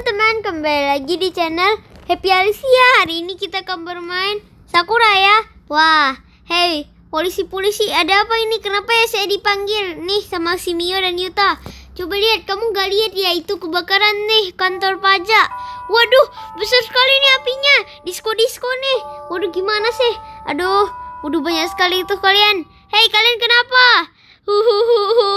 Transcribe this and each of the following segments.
teman-teman, kembali lagi di channel Happy Alicia Hari ini kita akan bermain Sakura ya Wah, hey, polisi-polisi ada apa ini? Kenapa ya saya dipanggil? Nih sama si Mio dan Yuta Coba lihat, kamu gak lihat ya itu kebakaran nih kantor pajak Waduh, besar sekali nih apinya Disko-disko nih Waduh, gimana sih? Aduh, waduh banyak sekali itu kalian Hei, kalian kenapa? Huhuhuhu,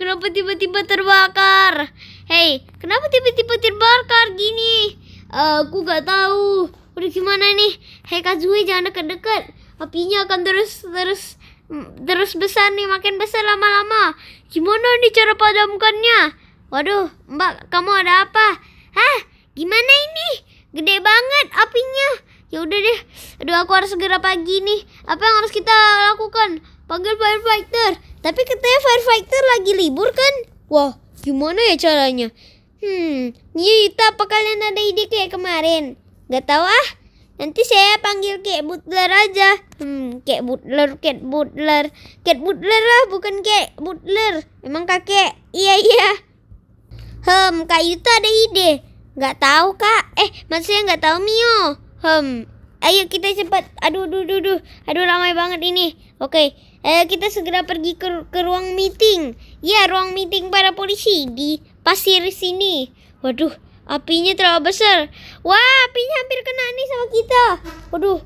kenapa tiba-tiba terbakar? Hei, kenapa tiba-tiba terbakar gini? Eh, aku gak tahu. Udah gimana nih? Hei Kazue jangan dekat-dekat. Apinya akan terus terus mm, terus besar nih, makin besar lama-lama. Gimana nih cara padamkannya? Waduh, Mbak, kamu ada apa? Hah? Gimana ini? Gede banget apinya. Ya udah deh. Aduh, aku harus segera pagi nih. Apa yang harus kita lakukan? panggil firefighter. Tapi katanya firefighter lagi libur kan? Wah, gimana ya caranya? Hmm, Yuta, apa kalian ada ide kayak kemarin? Gak tahu ah. Nanti saya panggil kayak Butler aja. Hmm, kayak Butler, kayak Butler. Kayak Butler lah, bukan kayak Butler. Emang kakek? Iya, iya. Hmm, Kak Yuta ada ide. Gak tahu, Kak. Eh, maksudnya gak tahu Mio. Hmm, ayo kita cepat. Aduh, aduh, aduh, aduh. Aduh, ramai banget ini. Oke, okay. Ayo eh, kita segera pergi ke, ke ruang meeting. Ya, ruang meeting para polisi di pasir sini. Waduh, apinya terlalu besar. Wah, apinya hampir kena nih sama kita. Waduh.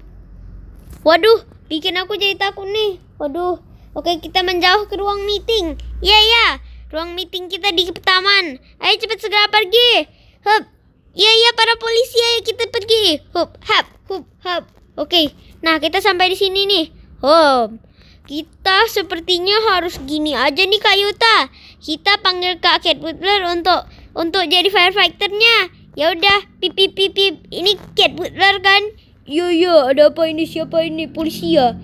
Waduh, bikin aku jadi takut nih. Waduh. Oke, kita menjauh ke ruang meeting. Iya, iya. Ruang meeting kita di taman. Ayo cepat segera pergi. Hup. Iya, ya para polisi, ayo kita pergi. Hup, hap, hup, hap. Oke. Nah, kita sampai di sini nih. Hop. Kita sepertinya harus gini aja nih Kak Yuta. Kita panggil Kak Cat Butler untuk untuk jadi firefighternya. Ya udah, pip pip pip Ini Cat Butler kan? Iya iya, ada apa ini? Siapa ini? Polisi ya?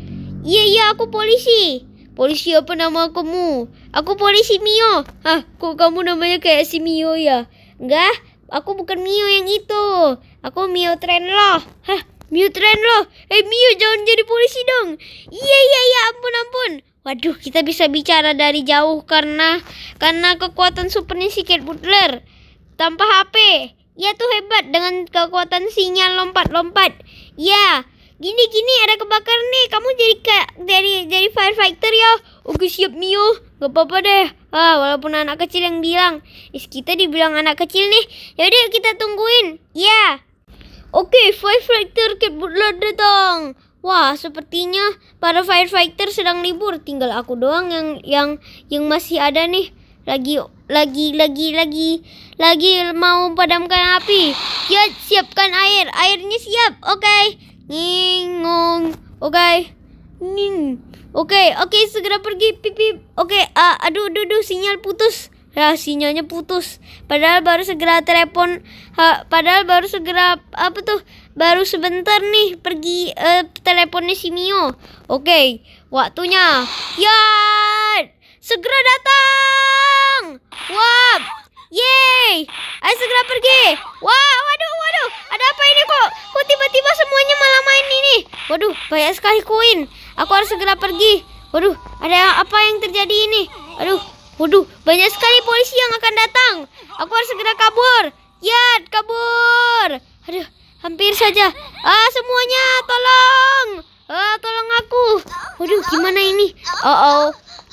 Iya iya, aku polisi. Polisi apa nama kamu? Aku polisi Mio. Hah, kok kamu namanya kayak si Mio ya? Enggak, aku bukan Mio yang itu. Aku Mio Trenlo. Hah, Miu tren loh. Eh Mew jangan jadi polisi dong. Iya iya iya ampun ampun. Waduh kita bisa bicara dari jauh karena karena kekuatan supernya si Kate Butler. Tanpa HP. Iya tuh hebat dengan kekuatan sinyal lompat-lompat. Iya. gini gini ada kebakaran nih. Kamu jadi kayak dari dari firefighter ya. Oke siap Mio. Gak apa-apa deh. Ah, walaupun anak kecil yang bilang, is kita dibilang anak kecil nih. Yaudah kita tungguin. Ya. Oke, firefighter kebetulan datang. Wah, sepertinya para firefighter sedang libur. Tinggal aku doang yang yang yang masih ada nih. Lagi lagi lagi lagi lagi mau padamkan api. Ya, siapkan air. Airnya siap. Oke. Okay. Ngingong. Oke. Okay. Ning. Oke, okay, oke okay, segera pergi pipi. Oke, okay, uh, aduh aduh aduh sinyal putus ya sinyalnya putus padahal baru segera telepon ha, padahal baru segera apa tuh baru sebentar nih pergi uh, teleponnya si Mio oke okay, waktunya ya segera datang wah yay ayo segera pergi wah waduh waduh ada apa ini kok kok tiba-tiba semuanya malah main ini waduh banyak sekali koin aku harus segera pergi waduh ada apa yang terjadi ini aduh Waduh, banyak sekali polisi yang akan datang. Aku harus segera kabur. Ya, kabur. Aduh, hampir saja. Ah, semuanya, tolong. Ah, tolong aku. Waduh, gimana ini? Oh, oh.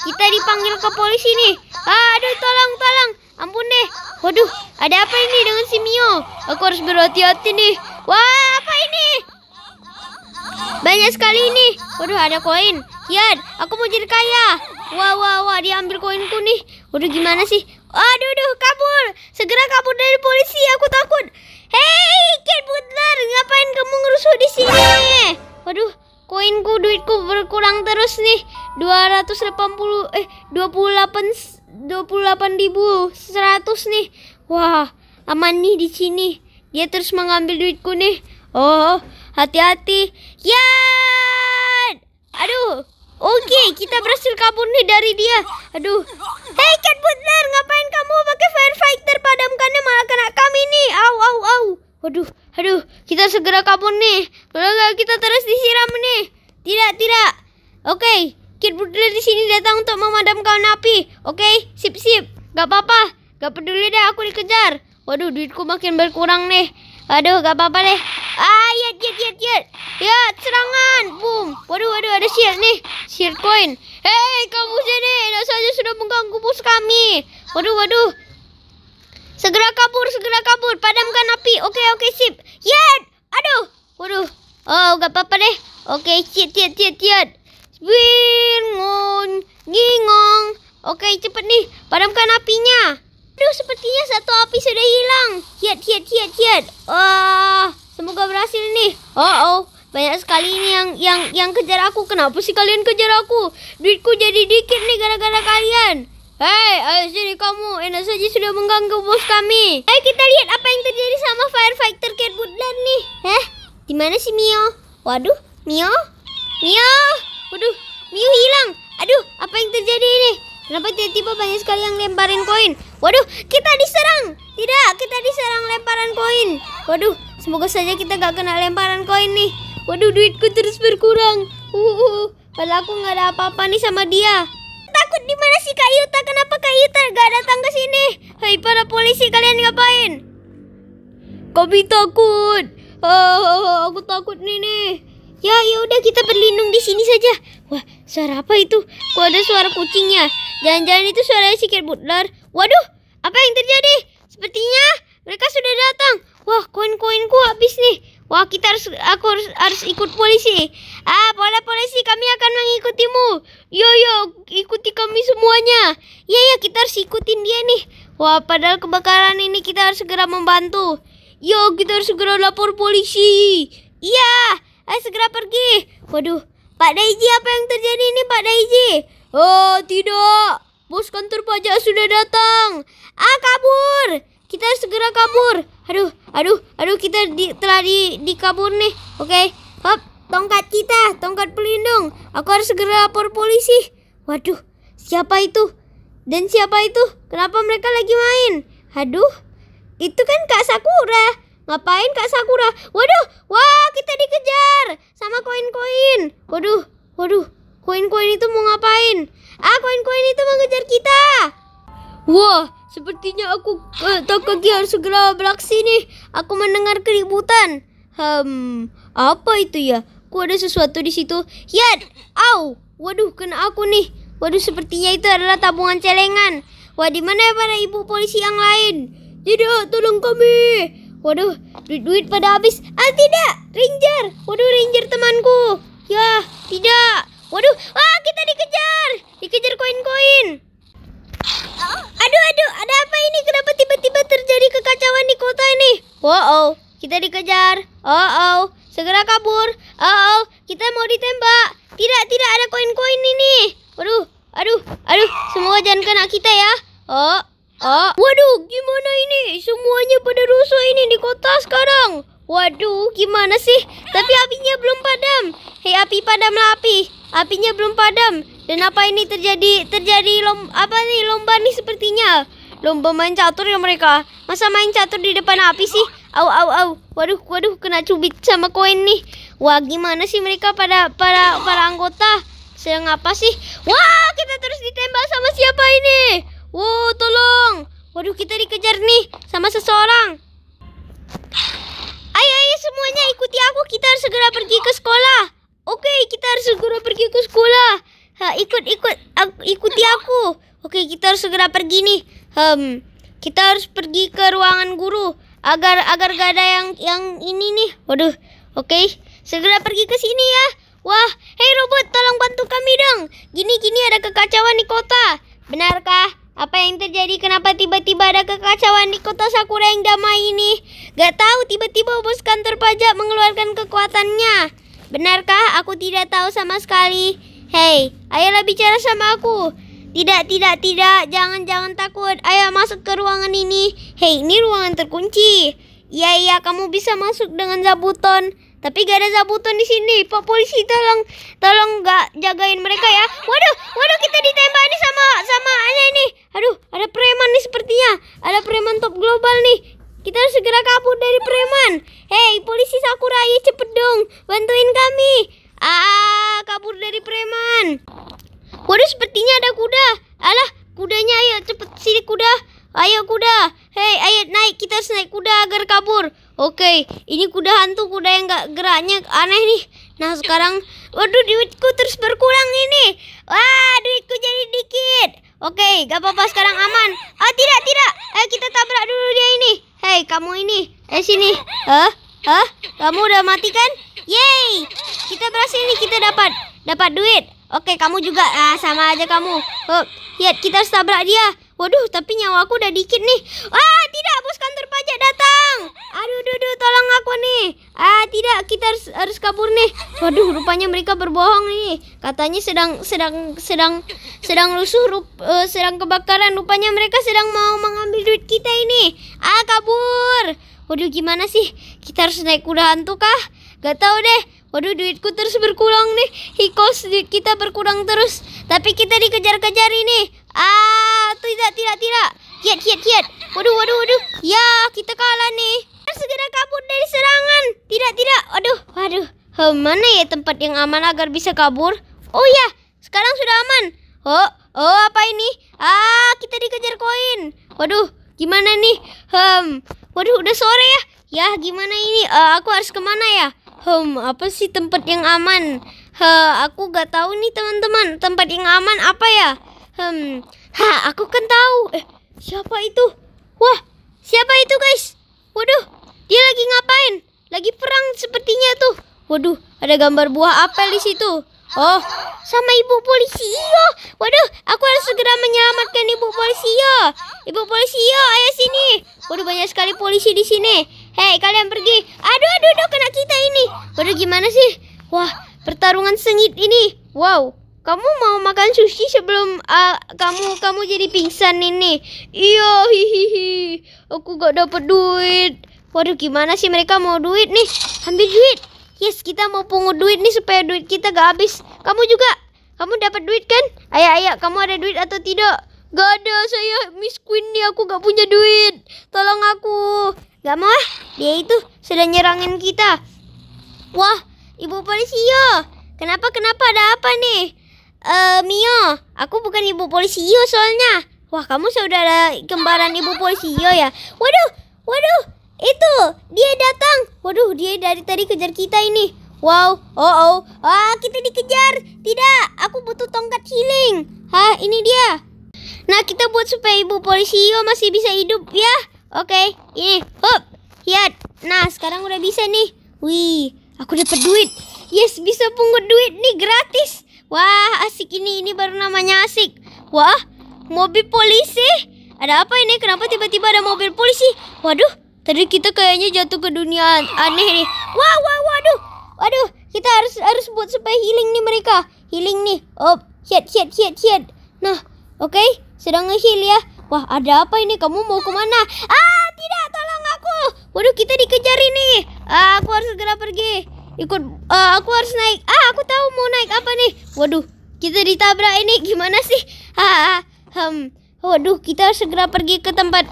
Kita dipanggil ke polisi nih. Ah, aduh, tolong, tolong. Ampun deh. Waduh, ada apa ini dengan si Mio? Aku harus berhati-hati nih. Wah, apa ini? Banyak sekali ini. Waduh, ada koin. Yan, aku mau jadi kaya. Wah, wah, wah, diambil koinku nih. Udah gimana sih? Aduh, aduh, kabur. Segera kabur dari polisi, aku takut. Hei, Kid Butler, ngapain kamu ngerusuh di sini? Waduh, koinku, duitku berkurang terus nih. 280 eh 28 28 ribu 100 nih. Wah, aman nih di sini. Dia terus mengambil duitku nih. Oh, hati-hati. Yan! Aduh, Oke, okay, kita berhasil kabur nih dari dia. Aduh. hey, Cat Butler, ngapain kamu pakai firefighter? Padamkannya malah kena kami nih. Au, au, au. Waduh, aduh, kita segera kabur nih. Kalau nggak kita terus disiram nih. Tidak, tidak. Oke, okay, Kit Butler di sini datang untuk memadamkan api. Oke, okay, sip, sip. Gak apa-apa. Gak peduli deh aku dikejar. Waduh, duitku makin berkurang nih. Aduh, gak apa-apa deh. Ah, ya, ya, ya, ya. Ya, serangan. Boom. Waduh, waduh, ada shield nih. Shield coin. Hei, kamu sini. Tidak saja sudah mengganggu bos kami. Waduh, waduh. Segera kabur, segera kabur. Padamkan api. Oke, okay, oke, okay, sip. Yat. Aduh. Waduh. Oh, gak apa-apa deh. Oke, okay, ciet, ciet, ciet, ciet. Bingung. Gingong. Oke, okay, cepet nih. Padamkan apinya. Aduh, sepertinya satu api sudah hilang. Hiat, hiat, hiat, hiat. Wah, semoga berhasil nih. Oh, oh. Banyak sekali ini yang yang yang kejar aku. Kenapa sih kalian kejar aku? Duitku jadi dikit nih gara-gara kalian. Hei, ayo sini kamu. Enak saja sudah mengganggu bos kami. Ayo kita lihat apa yang terjadi sama firefighter Cat Woodland nih. Eh, di mana sih Mio? Waduh, Mio? Mio? Waduh, Mio hilang. Aduh, apa yang terjadi ini? Kenapa tiba-tiba banyak sekali yang lemparin koin? Waduh, kita diserang. Tidak, kita diserang lemparan koin. Waduh, semoga saja kita gak kena lemparan koin nih. Waduh, duitku terus berkurang. Uh, uh, padahal aku nggak ada apa-apa nih sama dia. Takut di mana sih Kak Yuta? Kenapa Kak Yuta gak datang ke sini? Hai para polisi, kalian ngapain? Kami takut. Oh, oh, oh, aku takut nih nih. Ya, ya udah kita berlindung di sini saja. Wah, suara apa itu? Kok ada suara kucingnya? Jangan-jangan itu suara si Kit Waduh, apa yang terjadi? Sepertinya mereka sudah datang. Wah, koin-koinku habis nih. Wah, kita harus aku harus, harus ikut polisi. Ah, pola polisi kami akan mengikutimu. Yo yo, ikuti kami semuanya. Iya ya, kita harus ikutin dia nih. Wah, padahal kebakaran ini kita harus segera membantu. Yo, kita harus segera lapor polisi. Iya, ayo segera pergi. Waduh, Pak Daiji apa yang terjadi ini Pak Daiji? Oh, tidak. Bos kantor pajak sudah datang. Ah, kabur. Kita segera kabur. Aduh, aduh, aduh kita di, telah di dikabur nih. Oke. Okay. Hop, tongkat kita, tongkat pelindung. Aku harus segera lapor polisi. Waduh, siapa itu? Dan siapa itu? Kenapa mereka lagi main? Aduh, itu kan Kak Sakura. Ngapain Kak Sakura? Waduh, wah kita dikejar sama koin-koin. Waduh, waduh, Koin-koin itu mau ngapain? Ah, koin-koin itu mau ngejar kita. Wah, sepertinya aku uh, eh, Takagi harus segera beraksi nih. Aku mendengar keributan. Hmm, apa itu ya? Kok ada sesuatu di situ. Ya, au. Waduh, kena aku nih. Waduh, sepertinya itu adalah tabungan celengan. Wah, di mana ya para ibu polisi yang lain? Tidak, tolong kami. Waduh, duit-duit pada habis. Ah, tidak. Ranger. Waduh, Ranger temanku. Ya, tidak. Waduh, wah kita dikejar. Dikejar koin-koin. Aduh, aduh, ada apa ini? Kenapa tiba-tiba terjadi kekacauan di kota ini? Wow, oh, kita dikejar. Oh, oh, segera kabur. Oh, oh, kita mau ditembak. Tidak, tidak ada koin-koin ini. Waduh, aduh, aduh, semua jangan kena kita ya. Oh, oh. Waduh, gimana ini? Semuanya pada rusuh ini di kota sekarang. Waduh, gimana sih? Tapi apinya belum padam. Hei, api padamlah api. Apinya belum padam. Dan apa ini terjadi? Terjadi lom apa nih lomba nih sepertinya. Lomba main catur ya mereka. Masa main catur di depan api sih? Au au au. Waduh, waduh kena cubit sama koin nih. Wah, gimana sih mereka pada para para anggota? Sedang apa sih? Wah, kita terus ditembak sama siapa ini? Wow, tolong. Waduh, kita dikejar nih sama seseorang semuanya ikuti aku kita harus segera pergi ke sekolah oke kita harus segera pergi ke sekolah ha, ikut ikut aku, ikuti aku oke kita harus segera pergi nih hmm kita harus pergi ke ruangan guru agar agar gak ada yang yang ini nih waduh oke segera pergi ke sini ya wah hei robot tolong bantu kami dong gini gini ada kekacauan di kota benarkah apa yang terjadi? Kenapa tiba-tiba ada kekacauan di kota Sakura yang damai ini? Gak tahu, tiba-tiba bos kantor pajak mengeluarkan kekuatannya. Benarkah? Aku tidak tahu sama sekali. Hei, ayolah bicara sama aku. Tidak, tidak, tidak. Jangan, jangan takut. Ayo masuk ke ruangan ini. Hei, ini ruangan terkunci. Iya, iya, kamu bisa masuk dengan zabuton. Tapi gak ada sabutan di sini. Pak polisi tolong tolong gak jagain mereka ya. Waduh, waduh kita ditembak ini sama sama aja ini. Aduh, ada preman nih sepertinya. Ada preman top global nih. Kita harus segera kabur dari preman. Hei, polisi Sakurai cepet dong, bantuin kami. Ah, kabur dari preman. Waduh, sepertinya ada kuda. Alah, kudanya ayo cepet sini kuda. Ayo kuda. Hei, ayo naik kita harus naik kuda agar kabur. Oke, ini kuda hantu, kuda yang gak geraknya aneh nih. Nah, sekarang waduh duitku terus berkurang ini. Wah, duitku jadi dikit. Oke, gak apa-apa sekarang aman. Ah, oh, tidak, tidak. Eh, kita tabrak dulu dia ini. Hei, kamu ini. Eh, sini. Hah? Hah? Kamu udah mati kan? Yeay! Kita berhasil nih, kita dapat dapat duit. Oke, kamu juga. Ah, sama aja kamu. Oh, lihat kita harus tabrak dia. Waduh, tapi nyawaku udah dikit nih. Wah tidak, bos kantor pajak datang. Aduh, aduh, aduh, tolong aku nih. Ah, tidak, kita harus harus kabur nih. Waduh, rupanya mereka berbohong nih. Katanya sedang sedang sedang sedang rusuh, rup, uh, sedang kebakaran. Rupanya mereka sedang mau mengambil duit kita ini. Ah, kabur. Waduh, gimana sih? Kita harus naik kuda hantu kah? Gak tau deh. Waduh, duitku terus berkurang nih. Hikos duit kita berkurang terus. Tapi kita dikejar-kejar ini. Ah, tidak, tidak, tidak. Kiat, kiat, kiat. Waduh, waduh, waduh. Ya, kita kalah nih segera kabur dari serangan. Tidak, tidak. Aduh, waduh. He, mana ya tempat yang aman agar bisa kabur? Oh ya, sekarang sudah aman. Oh, oh apa ini? Ah, kita dikejar koin. Waduh, gimana nih? Hmm, waduh udah sore ya. Ya, gimana ini? Uh, aku harus kemana ya? Hmm, apa sih tempat yang aman? Ha, aku gak tahu nih teman-teman tempat yang aman apa ya. Hmm, ha, aku kan tahu. Eh, siapa itu? Wah, siapa itu guys? Waduh, dia lagi ngapain? Lagi perang sepertinya tuh. Waduh, ada gambar buah apel di situ. Oh, sama ibu polisi yo. Iya. Waduh, aku harus segera menyelamatkan ibu polisi yo. Iya. Ibu polisi yo, iya. ayo sini. Waduh, banyak sekali polisi di sini. Hei, kalian pergi. Aduh, aduh, aduh, kena kita ini. Waduh, gimana sih? Wah, pertarungan sengit ini. Wow, kamu mau makan sushi sebelum uh, kamu kamu jadi pingsan ini? Iya, hihihi. Aku gak dapat duit. Waduh gimana sih mereka mau duit nih Ambil duit Yes kita mau pungut duit nih supaya duit kita gak habis Kamu juga Kamu dapat duit kan Ayo ayo kamu ada duit atau tidak Gak ada saya Miss Queen nih aku gak punya duit Tolong aku Gak mau ah Dia itu sudah nyerangin kita Wah ibu polisi yo Kenapa kenapa ada apa nih Eh uh, Mio Aku bukan ibu polisi yo soalnya Wah kamu saudara kembaran ibu polisi yo ya Waduh Waduh itu, dia datang. Waduh, dia dari tadi kejar kita ini. Wow, oh oh, ah kita dikejar. Tidak, aku butuh tongkat healing. Hah, ini dia. Nah, kita buat supaya ibu polisio masih bisa hidup ya. Oke, ini, hop, lihat Nah, sekarang udah bisa nih. Wih, aku dapat duit. Yes, bisa pungut duit nih gratis. Wah, asik ini, ini baru namanya asik. Wah, mobil polisi. Ada apa ini? Kenapa tiba-tiba ada mobil polisi? Waduh, Tadi kita kayaknya jatuh ke dunia aneh nih. Wah, wah, waduh. Waduh, kita harus harus buat supaya healing nih mereka. Healing nih. Oh, shit, shit, shit, shit. Nah, oke, okay. sedang nge-heal ya. Wah, ada apa ini? Kamu mau kemana? Ah, tidak, tolong aku. Waduh, kita dikejar ini. Ah, aku harus segera pergi. Ikut, Ah, aku harus naik. Ah, aku tahu mau naik apa nih. Waduh, kita ditabrak ini. Gimana sih? Ah, ah, hmm. Waduh, kita segera pergi ke tempat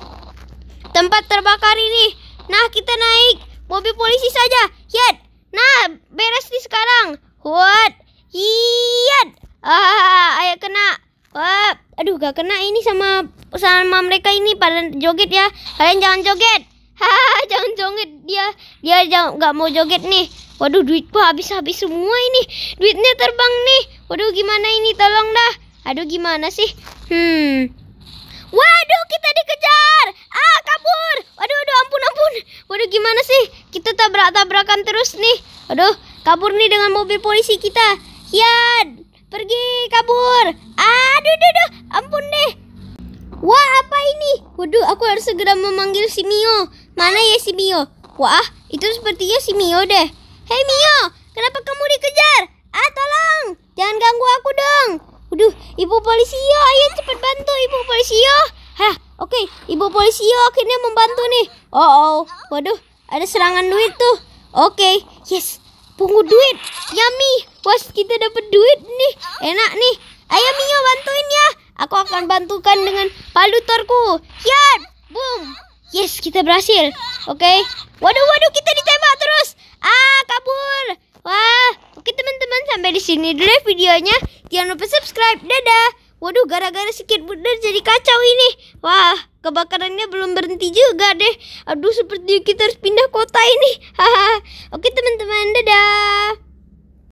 tempat terbakar ini. Nah, kita naik mobil polisi saja. Yat. Nah, beres di sekarang. What? Yat. Ah, ayo kena. Wah, aduh gak kena ini sama sama mereka ini pada joget ya. Kalian jangan joget. Hahaha, jangan joget dia. Dia jangan gak mau joget nih. Waduh, duitku habis-habis semua ini. Duitnya terbang nih. Waduh, gimana ini? Tolong dah. Aduh, gimana sih? Hmm. Waduh, kita dikejar. Ah, kabur. Waduh, waduh, ampun, ampun. Waduh, gimana sih? Kita tabrak-tabrakan terus nih. Waduh, kabur nih dengan mobil polisi kita. Hian, pergi, kabur. Aduh, aduh, aduh, ampun deh. Wah, apa ini? Waduh, aku harus segera memanggil si Mio. Mana ya si Mio? Wah, itu sepertinya si Mio deh. Hei Mio, kenapa kamu dikejar? Ah, tolong. Jangan ganggu aku dong. Waduh, ibu polisi ya, ayo cepat bantu ibu polisi ya. Hah, oke, okay. ibu polisi ya akhirnya membantu nih. Oh, oh, waduh, ada serangan duit tuh. Oke, okay. yes, pungut duit. Yummy, was kita dapat duit nih, enak nih. Ayo Mio bantuin ya. Aku akan bantukan dengan palutorku. Ya, boom. Yes, kita berhasil. Oke. Okay. Waduh, waduh, kita ditembak terus. Ah, kabur teman-teman sampai di sini dulu videonya. Jangan lupa subscribe. Dadah. Waduh, gara-gara si bener jadi kacau ini. Wah, kebakarannya belum berhenti juga deh. Aduh, seperti kita harus pindah kota ini. Haha. Oke, teman-teman. Dadah.